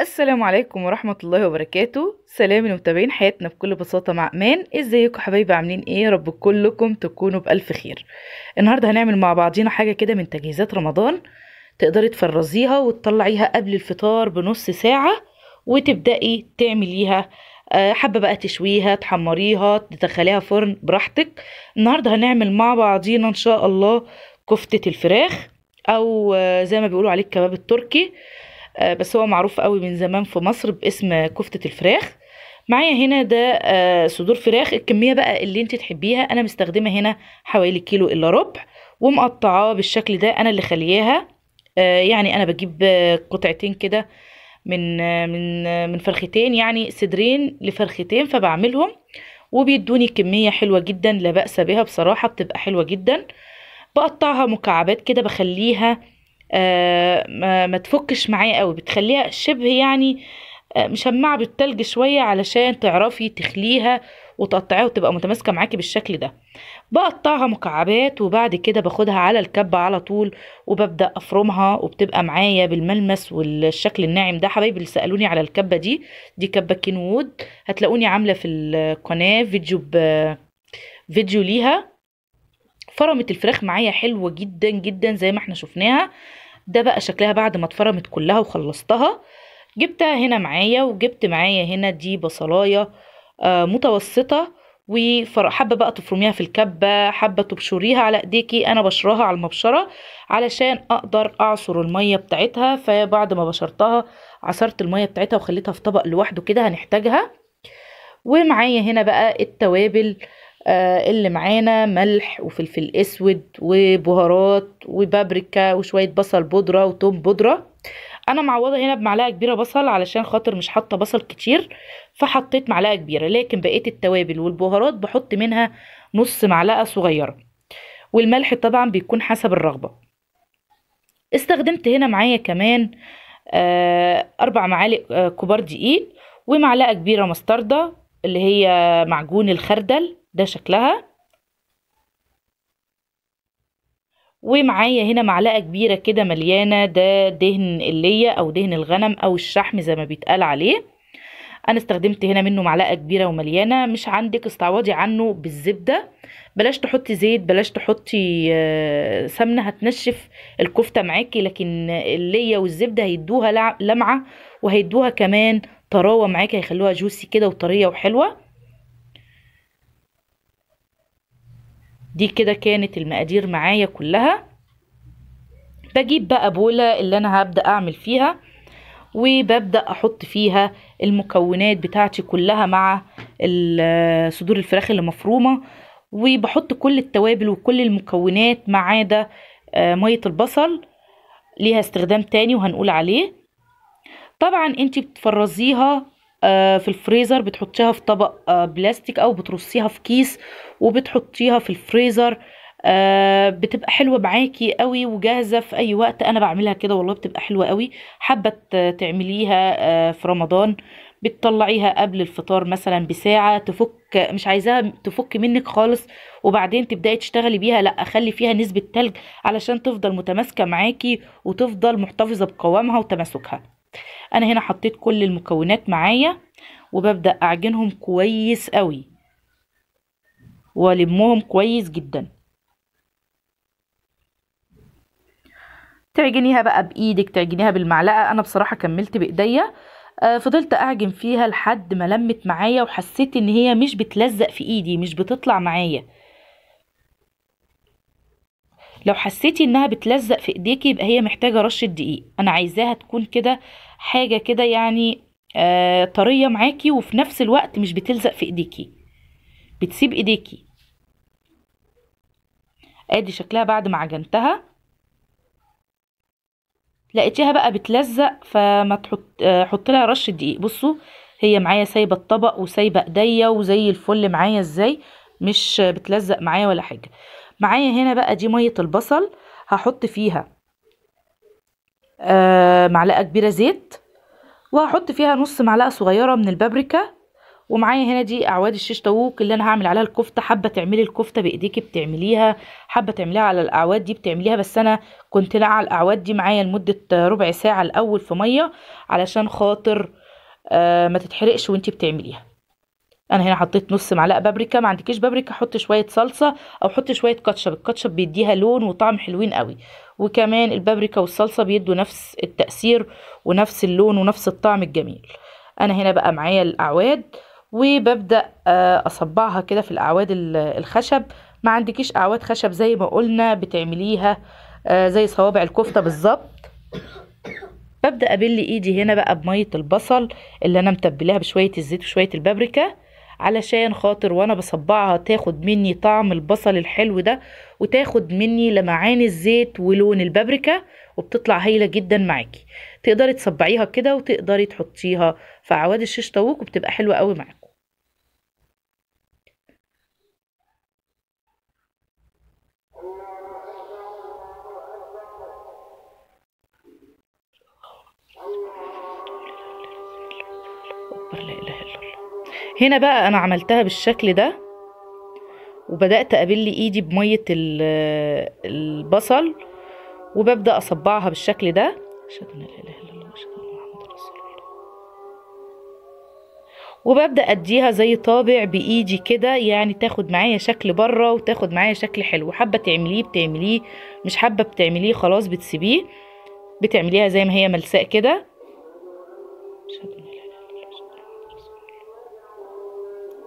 السلام عليكم ورحمة الله وبركاته سلام المتابعين حياتنا بكل بساطة مع أمان ازيكم حبايبي عاملين ايه رب كلكم تكونوا بألف خير النهاردة هنعمل مع بعضينا حاجة كده من تجهيزات رمضان تقدري تفرزيها وتطلعيها قبل الفطار بنص ساعة وتبدأي تعمليها آه، حابة بقى تشويها تحمريها تدخليها فرن براحتك النهاردة هنعمل مع بعضينا ان شاء الله كفتة الفراخ او آه، زي ما بيقولوا عليه الكباب التركي آه، بس هو معروف قوي من زمان في مصر باسم كفتة الفراخ معايا هنا ده آه، صدور فراخ الكمية بقى اللي انت تحبيها انا مستخدمة هنا حوالي كيلو الا ربع ومقطعاه بالشكل ده انا اللي خلياها آه، يعني انا بجيب قطعتين كده من من من فرختين يعني صدرين لفرختين فبعملهم وبيدوني كمية حلوة جدا لا بأس بها بصراحة بتبقى حلوة جدا بقطعها مكعبات كده بخليها آه، ما, تفكش معايا قوي بتخليها شبه يعني آه، مشمعة بالتلج شوية علشان تعرفي تخليها وتقطعيها وتبقى متماسكة معاكي بالشكل ده بقطعها مكعبات وبعد كده باخدها على الكبة على طول وببدأ أفرمها وبتبقى معايا بالملمس والشكل الناعم ده حبايبي اللي سألوني على الكبة دي دي كبة كينوود هتلاقوني عاملة في القناة فيديو ب... فيديو ليها فرمت الفراخ معايا حلوه جدا جدا زي ما احنا شفناها ده بقى شكلها بعد ما اتفرمت كلها وخلصتها جبتها هنا معايا وجبت معايا هنا دي بصلايه آه متوسطه وحابه بقى تفرميها في الكبه حابه تبشريها على ايديكي انا بشراها على المبشره علشان اقدر اعصر الميه بتاعتها فبعد ما بشرتها عصرت الميه بتاعتها وخليتها في طبق لوحده كده هنحتاجها ومعايا هنا بقى التوابل آه، اللي معانا ملح وفلفل اسود وبهارات وبابريكا وشويه بصل بودره وتوم بودره انا معوضه هنا بمعلقه كبيره بصل علشان خاطر مش حاطه بصل كتير فحطيت معلقه كبيره لكن بقيه التوابل والبهارات بحط منها نص معلقه صغيره والملح طبعا بيكون حسب الرغبه استخدمت هنا معايا كمان آه، اربع معالق آه، كبار دقيق ومعلقه كبيره مستردة اللي هي معجون الخردل ده شكلها ومعايا هنا معلقه كبيره كده مليانه ده دهن اللية او دهن الغنم او الشحم زي ما بيتقال عليه انا استخدمت هنا منه معلقه كبيره ومليانه مش عندك استعوضي عنه بالزبده بلاش تحطي زيت بلاش تحطي آه، سمنه هتنشف الكفته معاكي لكن اللية والزبده هيدوها لمعه وهيدوها كمان طراوه معاكي هيخلوها جوسي كده وطريه وحلوه دي كده كانت المقادير معايا كلها بجيب بقى بولة اللي انا هبدأ اعمل فيها وببدأ احط فيها المكونات بتاعتي كلها مع صدور الفراخ اللي مفرومة وبحط كل التوابل وكل المكونات ما عدا آه، مية البصل ليها استخدام تاني وهنقول عليه طبعا انت بتفرزيها آه، في الفريزر بتحطيها في طبق آه، بلاستيك او بترصيها في كيس وبتحطيها في الفريزر آه بتبقى حلوه معاكي قوي وجاهزه في اي وقت انا بعملها كده والله بتبقى حلوه قوي حابه تعمليها آه في رمضان بتطلعيها قبل الفطار مثلا بساعه تفك مش عايزاها تفك منك خالص وبعدين تبداي تشتغلي بيها لا اخلي فيها نسبه تلج علشان تفضل متماسكه معاكي وتفضل محتفظه بقوامها وتماسكها انا هنا حطيت كل المكونات معايا وببدأ اعجنهم كويس قوي والمهم كويس جدا تعجنيها بقى بايدك تعجنيها بالمعلقه انا بصراحه كملت بايديا آه، فضلت اعجن فيها لحد ما لمت معايا وحسيت ان هي مش بتلزق في ايدي مش بتطلع معايا لو حسيتي انها بتلزق في ايديكي يبقى هي محتاجه رشه دقيق انا عايزاها تكون كده حاجه كده يعني آه طريه معاكي وفي نفس الوقت مش بتلزق في ايديكي بتسيب ايديكي ادي شكلها بعد ما عجنتها لقيتيها بقى بتلزق فما تحط آه حط لها رشه دقيق بصوا هي معايا سايبه الطبق وسايبه ايديا وزي الفل معايا ازاي مش بتلزق معايا ولا حاجه معايا هنا بقى دي ميه البصل هحط فيها آه معلقه كبيره زيت وهحط فيها نص معلقه صغيره من البابريكا ومعايا هنا دي اعواد الشيش طاووق اللي انا هعمل عليها الكفته حابه تعملي الكفته بايديكي بتعمليها حابه تعمليها على الاعواد دي بتعمليها بس انا كنت نقع الاعواد دي معايا لمده ربع ساعه الاول في ميه علشان خاطر آه ما تتحرقش وانتي بتعمليها انا هنا حطيت نص معلقه بابريكا ما عندكيش بابريكا حط شويه صلصه او حط شويه كاتشب الكاتشب بيديها لون وطعم حلوين قوي وكمان البابريكا والصلصه بيدوا نفس التاثير ونفس اللون ونفس الطعم الجميل انا هنا بقى معايا الاعواد وببدا آه، اصبعها كده في الاعواد الخشب ما عندكيش اعواد خشب زي ما قلنا بتعمليها آه، زي صوابع الكفته بالظبط ببدا ابل ايدي هنا بقى بميه البصل اللي انا متبلاها بشويه الزيت وشويه البابريكا علشان خاطر وانا بصبعها تاخد مني طعم البصل الحلو ده وتاخد مني لمعان الزيت ولون البابريكا وبتطلع هايله جدا معاكي تقدري تصبعيها كده وتقدري تحطيها في عواد الشيش طاووق وبتبقى حلوه قوي معاكي لا اله هنا بقى انا عملتها بالشكل ده وبدأت أبل إيدي بمية البصل وببدأ أصبعها بالشكل ده أشهد أن لا إله إلا الله وأشهد أن رسول الله وببدأ أديها زي طابع بإيدي كده يعني تاخد معايا شكل بره وتاخد معايا شكل حلو حابة تعمليه بتعمليه مش حابة بتعمليه خلاص بتسيبيه بتعمليها زي ما هي ملساء كده أشهد أن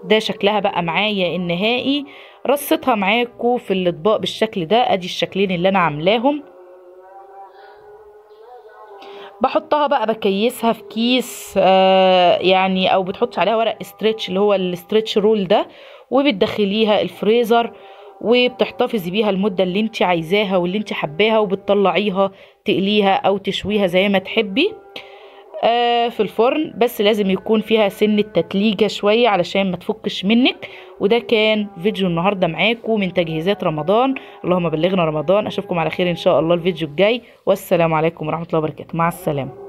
ده شكلها بقى معايا النهائي رصيتها معاكم في الاطباق بالشكل ده ادي الشكلين اللي انا عاملاهم بحطها بقى بكيسها في كيس آه يعني او بتحط عليها ورق استرتش اللي هو الاسترتش رول ده وبتدخليها الفريزر وبتحتفظي بيها المده اللي انت عايزاها واللي انت حباها وبتطلعيها تقليها او تشويها زي ما تحبي آه آه، في الفرن بس لازم يكون فيها سن التتليجة شوية علشان ما تفكش منك وده كان فيديو النهاردة معاكم من تجهيزات رمضان اللهم بلغنا رمضان اشوفكم على خير ان شاء الله الفيديو الجاي والسلام عليكم ورحمة الله وبركاته مع السلامة